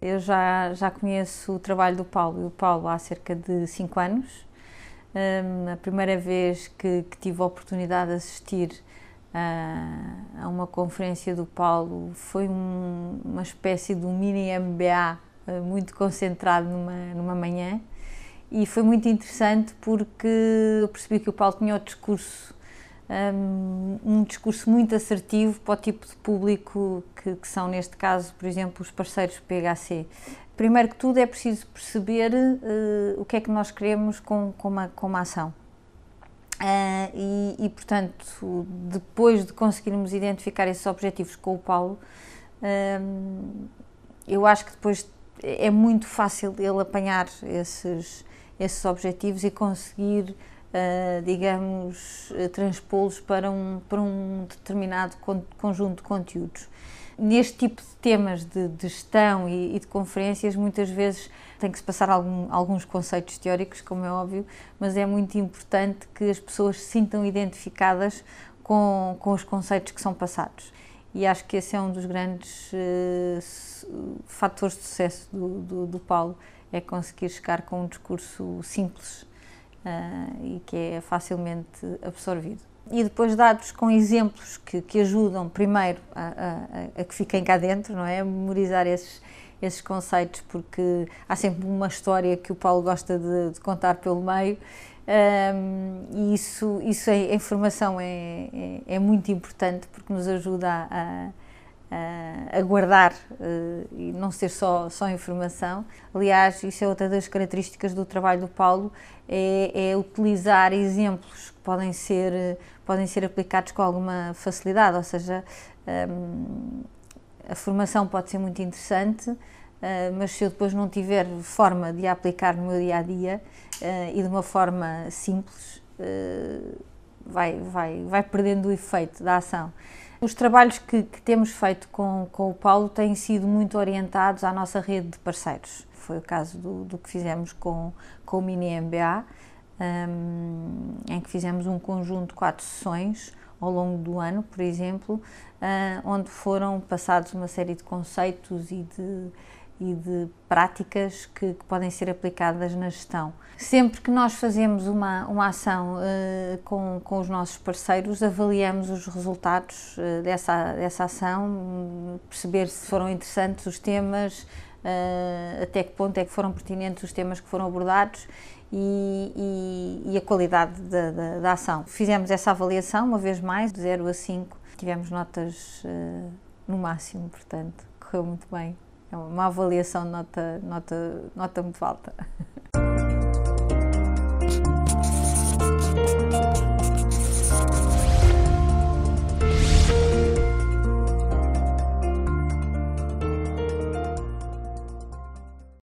Eu já, já conheço o trabalho do Paulo e o Paulo há cerca de 5 anos. Um, a primeira vez que, que, tive a oportunidade de assistir a, ah, a uma conferência do Paulo foi um, uma espécie de um mini MBA eh, muito concentrado numa, numa manhã e foi muito interessante porque eu percebi que o Paulo tinha o discurso um, discurso muito assertivo para o tipo de público que, que são, neste caso, por exemplo, os parceiros PHC primeiro que tudo é preciso perceber uh, o que é que nós queremos com, com, uma, com uma ação. Uh, e, e, portanto, depois de conseguirmos identificar esses objetivos com o Paulo, uh, eu acho que depois é muito fácil ele apanhar esses, esses objetivos e conseguir eh, digamos, eh, transpô-los para um, para um determinado conjunto de conteúdos. Neste tipo de temas de, de gestão e, e, de conferências, muitas vezes tem que se passar algum, alguns conceitos teóricos, como é óbvio, mas é muito importante que as pessoas se sintam identificadas com, com os conceitos que são passados e acho que esse é um dos grandes uh, fatores de sucesso do, do, do Paulo, é conseguir chegar com um discurso simples uh, e que é facilmente absorvido. E depois dados com exemplos que, que ajudam primeiro a, a, a, que fiquem cá dentro, não é? A memorizar esses, esses conceitos, porque há sempre uma história que o Paulo gosta de, de contar pelo meio um, e isso, isso é, a informação é, é, é, muito importante porque nos ajuda a, a uh, aguardar uh, e não ser só, só informação. Aliás, isso é outra das características do trabalho do Paulo, é, é utilizar exemplos que podem ser, podem ser aplicados com alguma facilidade, ou seja, um, eh, a formação pode ser muito interessante, mas se eu depois não tiver forma de a aplicar no meu dia a dia e de uma forma simples, vai, vai, vai perdendo o efeito da ação. Os trabalhos que, que temos feito com, com, o Paulo têm sido muito orientados à nossa rede de parceiros. Foi o caso do, do que fizemos com, com o Mini MBA, um, em que fizemos um conjunto de quatro sessões ao longo do ano, por exemplo, uh, onde foram passados uma série de conceitos e de e de práticas que, que, podem ser aplicadas na gestão. Sempre que nós fazemos uma, uma ação uh, com, com os nossos parceiros, avaliamos os resultados uh, dessa, dessa ação, perceber se foram interessantes os temas, uh, até que ponto é que foram pertinentes os temas que foram abordados e, e, e a qualidade da, da, da, ação. Fizemos essa avaliação, uma vez mais, de 0 a 5, tivemos notas no máximo, portanto, correu muito bem. É uma avaliação de nota, nota, nota muito alta.